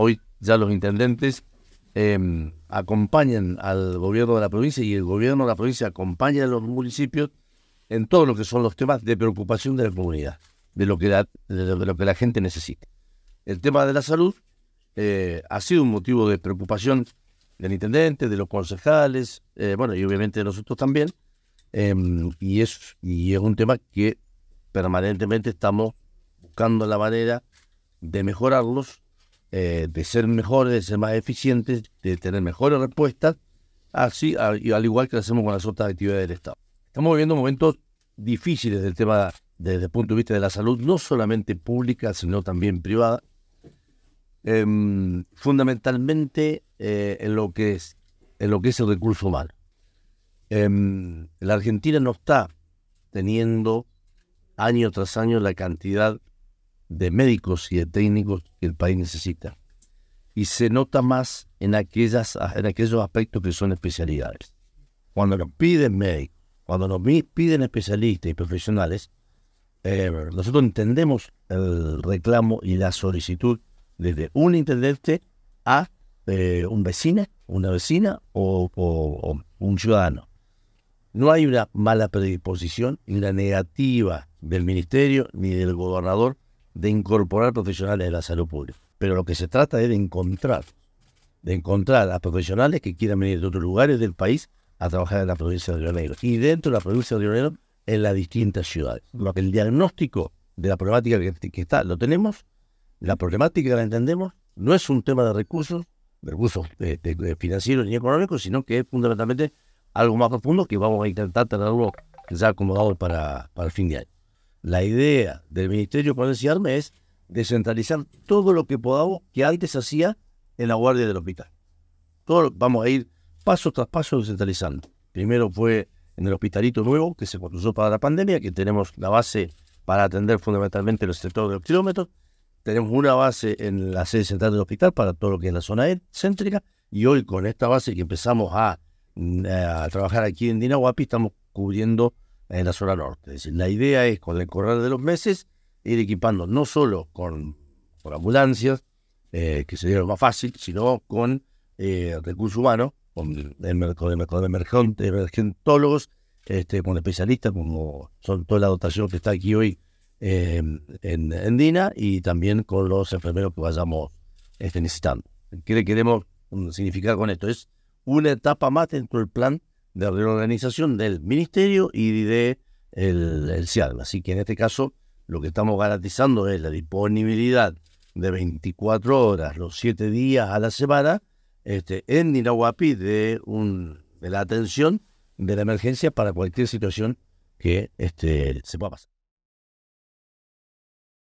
Hoy ya los intendentes em, acompañan al gobierno de la provincia y el gobierno de la provincia acompaña a los municipios en todo lo que son los temas de preocupación de la comunidad, de lo que la, gente necesita. El tema de la salud eh, ha sido un motivo de preocupación del intendente, de los concejales, eh, bueno, y obviamente de nosotros también. Em, y es un tema que permanentemente estamos buscando la manera de mejorarlos eh, de ser mejores, de ser más eficientes, de tener mejores respuestas, así al, igual que lo hacemos con las otras actividades del Estado. Estamos viviendo momentos difíciles del tema desde el punto de vista de la salud, no solamente pública, sino también privada. Em, fundamentalmente eh, en, lo que es, en lo que es el recurso humano. Em, la Argentina no está teniendo año tras año la cantidad de médicos y de técnicos que el país necesita. Y se nota más en, aquellas, en aquellos aspectos que son especialidades. Cuando nos piden médicos, cuando nos piden especialistas y profesionales, eh, nosotros entendemos el reclamo y la solicitud desde un intendente a eh, un vecino, una vecina o, un ciudadano. No hay una mala predisposición ni la negativa del ministerio ni del gobernador de incorporar profesionales de la salud pública. Pero lo que se trata es de encontrar, de encontrar a profesionales que quieran venir de otros lugares del país a trabajar en la provincia de Río Negro. Y dentro de la provincia de Río Negro, en las distintas ciudades. Lo que el diagnóstico de la problemática que, está, lo tenemos, la problemática la entendemos, no es un tema de recursos, recursos financieros ni económicos, sino que es fundamentalmente algo más profundo que vamos a intentar tenerlo ya acomodado para, para el fin de año la idea del Ministerio para Arme es descentralizar todo lo que podamos que antes hacía en la guardia del hospital. vamos a ir paso tras paso descentralizando. Primero fue en el hospitalito nuevo que se construyó para la pandemia, que tenemos la base para atender fundamentalmente los sectores de los kilómetros. Tenemos una base en la sede central del hospital para todo lo que es la zona céntrica. Y hoy con esta base que empezamos a, mm, a trabajar aquí en Dinahuapi, estamos cubriendo en la zona norte. Es decir, la idea es con el correr de los meses ir equipando no solo con, ambulancias, eh, que sería lo más fácil, sino con eh, recursos humanos, con, el, con, emergentólogos, este, con especialistas, como son toda la dotación que está aquí hoy eh, en, DINA y también con los enfermeros que vayamos este, necesitando. ¿Qué le queremos significar con esto? Es una etapa más dentro del plan de reorganización del ministerio y de el, Así que en este caso lo que estamos garantizando es la disponibilidad de 24 horas, los 7 días a la semana, este, en Nirahuapi de, un, de la atención de la emergencia para cualquier situación que este, se pueda pasar.